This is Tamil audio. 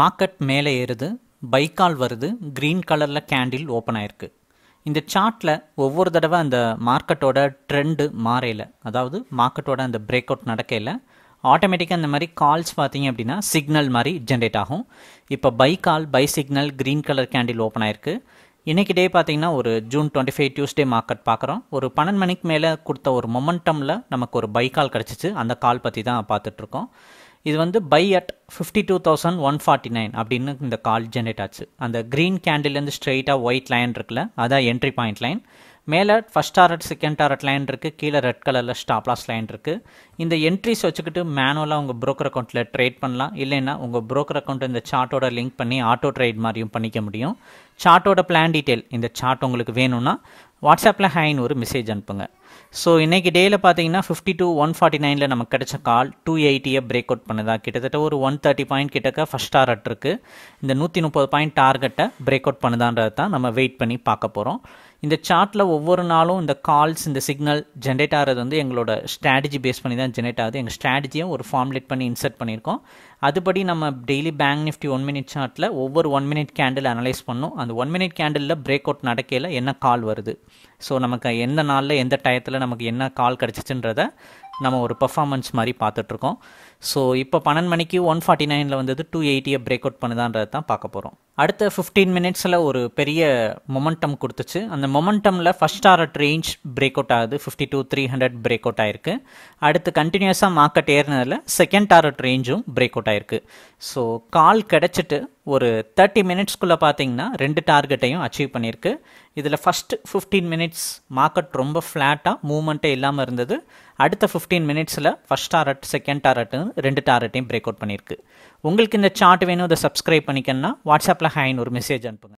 மார்க்கெட் மேலே ஏறுது பைக்கால் வருது க்ரீன் கலரில் கேண்டில் ஓப்பன் ஆயிருக்கு இந்த சார்ட்டில் ஒவ்வொரு தடவை அந்த மார்க்கெட்டோட ட்ரெண்டு மாறையில் அதாவது மார்க்கெட்டோட அந்த பிரேக் அவுட் நடக்கையில் ஆட்டோமேட்டிக்காக இந்த மாதிரி கால்ஸ் பார்த்தீங்க அப்படின்னா சிக்னல் மாதிரி ஜென்ரேட் ஆகும் இப்போ buy call buy signal green colour candle open ஆயிருக்கு இன்றைக்கி டே பார்த்தீங்கன்னா ஒரு June twenty five Tuesday market பார்க்குறோம் ஒரு பன்னெண்டு மணிக்கு மேலே கொடுத்த ஒரு மொமெண்டமில் நமக்கு ஒரு பை கால் கிடச்சிச்சு அந்த கால் பற்றி தான் பார்த்துட்ருக்கோம் இது வந்து buy at fifty two thousand one forty nine அப்படின்னு இந்த கால் ஜென்ரேட் ஆச்சு அந்த க்ரீன் கேண்டில்லேருந்து ஸ்ட்ரெயிட்டாக ஒயிட் லைன் இருக்குல்ல அதான் என்ட்ரி பாயிண்ட் லைன் மேலே first target second target line இருக்குது கீழே ரெட் கலரில் ஸ்டாப்லாஸ் லைன் இருக்குது இந்த என்ட்ரிஸ் வச்சுக்கிட்டு மேனுவலாக உங்கள் ப்ரோக்கர் அக்கௌண்ட்டில் ட்ரேட் பண்ணலாம் இல்லைன்னா உங்கள் ப்ரோக்கர் அக்கௌண்ட் இந்த சார்ட்டோட லிங்க் பண்ணி ஆட்டோ ட்ரேட் மாதிரியும் பண்ணிக்க முடியும் சார்ட்டோட பிளான் டீட்டெயில் இந்த சார்ட் உங்களுக்கு வேணும்னா வாட்ஸ்அப்பில் ஹைன்னு ஒரு மெசேஜ் அனுப்புங்க ஸோ இன்றைக்கி டேயில் பார்த்தீங்கன்னா ஃபிஃப்டி டூ ஒன் ஃபார்ட்டி நைனில் நமக்கு கிடைச்ச கால் டூ எயிட்டியை பிரேக் அவுட் பண்ணுதா கிட்டத்தட்ட ஒரு ஒன் தேர்ட்டி பாயிண்ட் கிட்டக்க ஃபஸ்ட் டார்கெட் இருக்குது இந்த நூற்றி முப்பது பாயிண்ட் டார்கெட்டை பிரேக் அவுட் பண்ணுதான்றது தான் நம்ம வெயிட் பண்ணி பார்க்க போகிறோம் இந்த சார்ட்டில் ஒவ்வொரு நாளும் இந்த கால்ஸ் இந்த சிக்னல் ஜென்ரேட் ஆகிறது வந்து எங்களோட ஸ்ட்ராட்டஜி பேஸ் பண்ணி தான் ஜென்ரேட் ஆகுது எங்கள் ஸ்ட்ராட்டஜியை ஒரு ஃபார்ம்லேட் பண்ணி இன்சர்ட் பண்ணியிருக்கோம் அதுபடி நம்ம daily bank nifty one minute சார்ட்டில் ஒவ்வொரு ஒன் மினிட் கேண்டில் அனலைஸ் பண்ணோம் அந்த ஒன் மினிட் கேண்டிலில் பிரேக் அவுட் நடக்கையில் என்ன கால் வருது ஸோ நமக்கு எந்த நாளில் எந்த டயத்தில் சமயத்தில் நமக்கு என்ன கால் கிடச்சிச்சுன்றத நம்ம ஒரு பர்ஃபார்மன்ஸ் மாதிரி பார்த்துட்ருக்கோம் ஸோ இப்போ பன்னெண்டு மணிக்கு ஒன் ஃபார்ட்டி நைனில் வந்தது டூ எயிட்டியை பிரேக் அவுட் பண்ணுதான்றது தான் பார்க்க போகிறோம் அடுத்த ஃபிஃப்டீன் மினிட்ஸில் ஒரு பெரிய மொமெண்டம் கொடுத்துச்சு அந்த மொமெண்டமில் first target range break out ஆகுது fifty two three hundred break out ஆயிருக்கு அடுத்து கண்டினியூஸாக மார்க்கெட் ஏறினதில் செகண்ட் டாரட் ரேஞ்சும் பிரேக் அவுட் ஆயிருக்கு ஸோ கால் கிடச்சிட்டு ஒரு தேர்ட்டி மினிட்ஸ்க்குள்ளே பார்த்தீங்கன்னா ரெண்டு டார்கெட்டையும் அச்சீவ் பண்ணியிருக்கு இதில் ஃபஸ்ட்டு ஃபிஃப்டீன் மினிட்ஸ் மார்க்கெட் ரொம்ப ஃப்ளாட்டாக மூவ்மெண்ட்டே இல்லாமல் இருந்தது அடுத்த ஃபிஃப்டீன் மினிட்ஸில் ஃபஸ்ட் டாரட் செகண்ட் டாரட்னு ரெண்டு டாரட்டையும் பிரேக் அவுட் பண்ணியிருக்கு உங்களுக்கு இந்த சார்ட் வேணும் இதை சப்ஸ்கிரைப் பண்ணிக்கணும்னா வாட்ஸ்அப்பில் ஹேன் ஒரு மெசேஜ் அனுப்புங்க